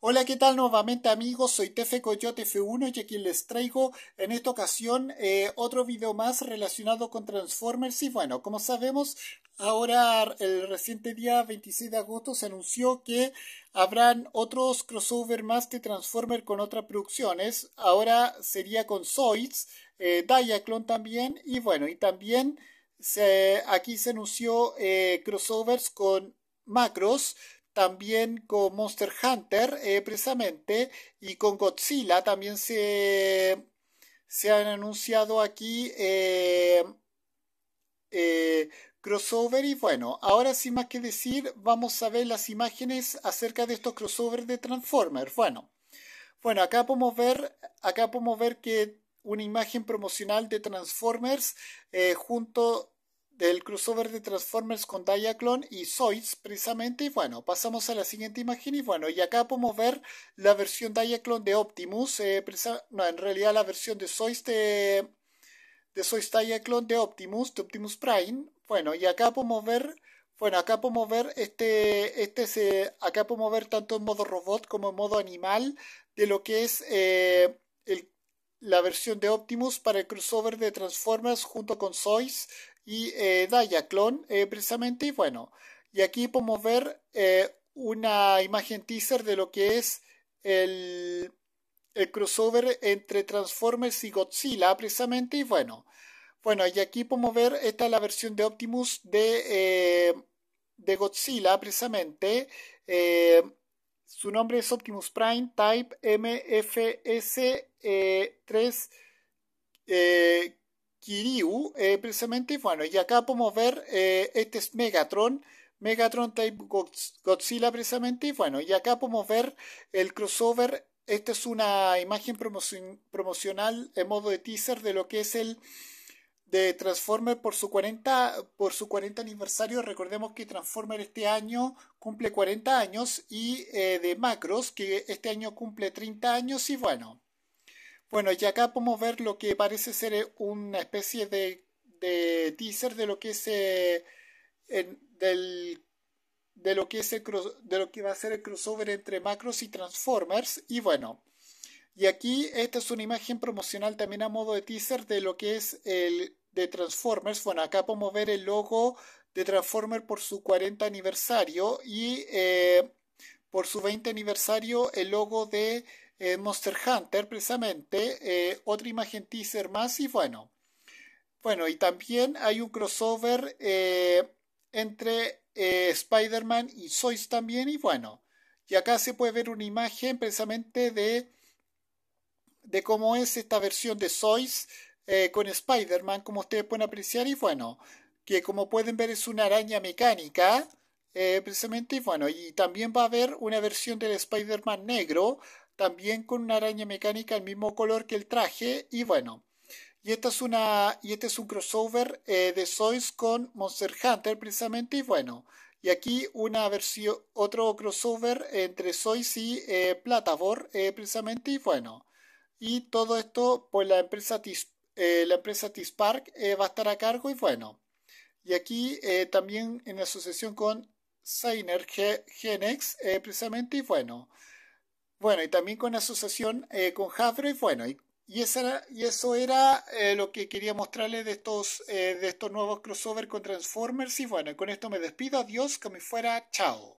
Hola, ¿qué tal nuevamente amigos? Soy Tefe Coyote F1 y aquí les traigo en esta ocasión eh, otro video más relacionado con Transformers y bueno, como sabemos, ahora el reciente día 26 de agosto se anunció que habrán otros crossover más de Transformers con otras producciones, ahora sería con Zoids, eh, Diaclone también y bueno, y también se, aquí se anunció eh, crossovers con Macros, también con Monster Hunter, eh, precisamente, y con Godzilla también se, se han anunciado aquí eh, eh, crossover. Y bueno, ahora sin más que decir, vamos a ver las imágenes acerca de estos crossovers de Transformers. Bueno, bueno, acá podemos ver, acá podemos ver que una imagen promocional de Transformers junto del crossover de Transformers con Diaclone y Zoids precisamente y bueno pasamos a la siguiente imagen y bueno y acá podemos ver la versión Diaclone de Optimus eh, no en realidad la versión de Zoids de de Zoids Diaclone de Optimus de Optimus Prime bueno y acá podemos ver bueno acá podemos ver este este se acá podemos ver tanto en modo robot como en modo animal de lo que es eh, la versión de Optimus para el crossover de Transformers junto con Sois y eh, eh, precisamente. Y bueno, y aquí podemos ver eh, una imagen teaser de lo que es el, crossover entre Transformers y Godzilla precisamente. Y bueno, bueno, y aquí podemos ver, esta es la versión de Optimus de, eh, de Godzilla precisamente. su nombre es Optimus Prime Type MFS 3 Kiryu, precisamente eh, precisamente. Bueno, y acá podemos ver, eh, este es Megatron. Megatron Type Godzilla precisamente. y Bueno, y acá podemos ver el crossover. Esta es una imagen promocional en modo de teaser de lo que es el de Transformer por su 40 por su 40 aniversario. Recordemos que Transformer este año cumple 40 años y eh, de Macros que este año cumple 30 años y bueno. Bueno, y acá podemos ver lo que parece ser una especie de, teaser de lo que es eh, de lo que es el de lo que va a ser el crossover entre Macros y Transformers y bueno y aquí esta es una imagen promocional también a modo de teaser de lo que es el de Transformers bueno acá podemos ver el logo de Transformers por su 40 aniversario y eh, por su 20 aniversario el logo de eh, Monster Hunter, precisamente, eh, otra imagen teaser más y bueno. Bueno, y también hay un crossover eh, entre Spider-Man y Sois también y bueno. Y acá se puede ver una imagen precisamente de, de cómo es esta versión de Sois con Spider-Man, como ustedes pueden apreciar y bueno, que como pueden ver es una araña mecánica. Precisamente y bueno, y también va a haber una versión del Spider-Man negro también con una araña mecánica del mismo color que el traje y bueno. Y, es una, y este es un crossover eh, de Sois con Monster Hunter precisamente y bueno. Y aquí una versión, otro crossover entre Sois y eh, Platabor eh, precisamente y bueno. Y todo esto por pues, la empresa eh, la empresa Tispark va a estar a cargo y bueno. Y aquí también en asociación con Seiner Genex precisamente y bueno. Bueno, y también con asociación eh, con Jafre, bueno, y, y eso era eh, lo que quería mostrarles de estos, eh, de estos nuevos crossover con Transformers. Y bueno, con esto me despido, adiós, que me fuera, chao.